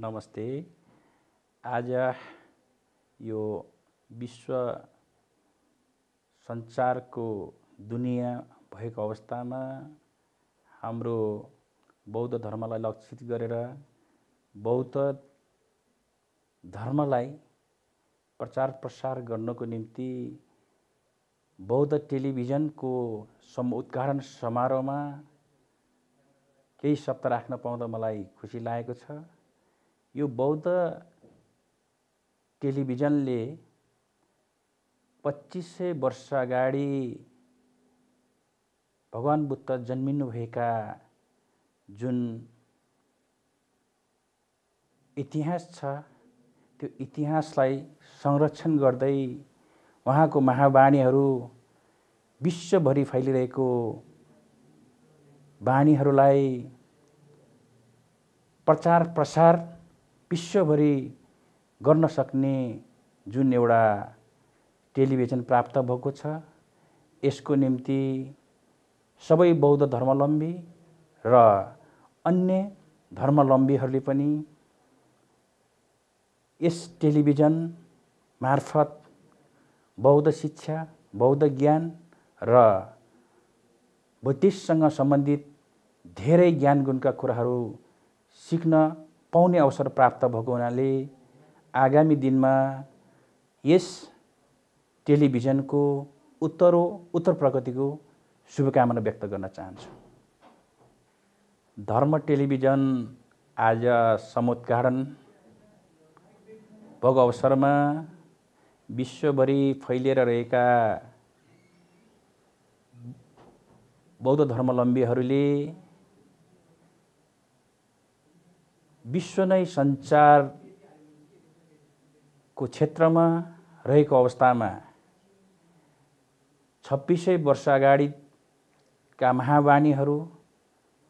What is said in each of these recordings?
नमस्ते आज यो विश्व सञ्चारको दुनियाँ भएको अवस्थामा हाम्रो बौद्ध धर्मलाई लक्षित गरेर बौद्ध धर्मलाई प्रचार प्रसार गर्नको निम्ति बौद्ध टेलिभिजनको सम उद्घाटन समारोहमा केही शब्द राख्न पाउँदा मलाई खुसी लागेको छ यो बौद्ध टेलिभिजनले पच्चिस सय वर्ष अगाडि भगवान् बुद्ध जन्मिनुभएका जुन इतिहास छ त्यो इतिहासलाई संरक्षण गर्दै उहाँको महावाणीहरू विश्वभरि फैलिरहेको वाणीहरूलाई प्रचार प्रसार विश्वभरि गर्न सक्ने जुन एउटा टेलिभिजन प्राप्त भएको छ यसको निम्ति सबै बौद्ध धर्मावलम्बी र अन्य धर्मावलम्बीहरूले पनि यस टेलिभिजन मार्फत बौद्ध शिक्षा बौद्ध ज्ञान र बुद्धिस्टसँग सम्बन्धित धेरै ज्ञान गुणका कुराहरू सिक्न पाउने अवसर प्राप्त भएको हुनाले आगामी दिनमा यस टेलिभिजनको उत्तरो उत्तर प्रगतिको शुभकामना व्यक्त गर्न चाहन्छु धर्म टेलिभिजन आज समुद्घाटन भएको अवसरमा विश्वभरि फैलिएर रहेका बौद्ध धर्मावलम्बीहरूले विश्व नै सञ्चारको क्षेत्रमा रहेको अवस्थामा छब्बिस वर्ष अगाडिका महावाणीहरू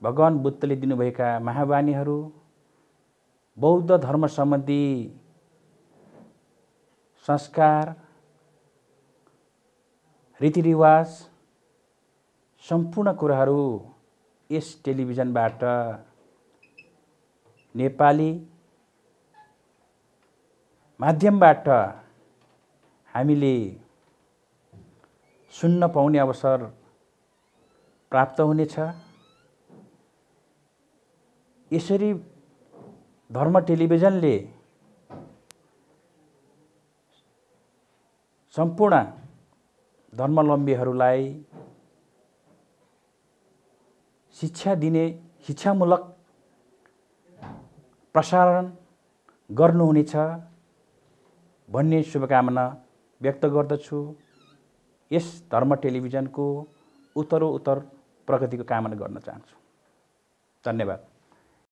भगवान् बुद्धले दिनुभएका महावाणीहरू बौद्ध धर्म सम्बन्धी संस्कार रीतिरिवाज सम्पूर्ण कुराहरू यस टेलिभिजनबाट नेपाली माध्यमबाट हामीले सुन्न पाउने अवसर प्राप्त हुनेछ यसरी धर्म टेलिभिजनले सम्पूर्ण धर्मावलम्बीहरूलाई शिक्षा दिने शिक्षामूलक प्रसारण गर्नुहुनेछ भन्ने शुभकामना व्यक्त गर्दछु यस धर्म टेलिभिजनको उत्तरोत्तर प्रगतिको कामना गर्न चाहन्छु धन्यवाद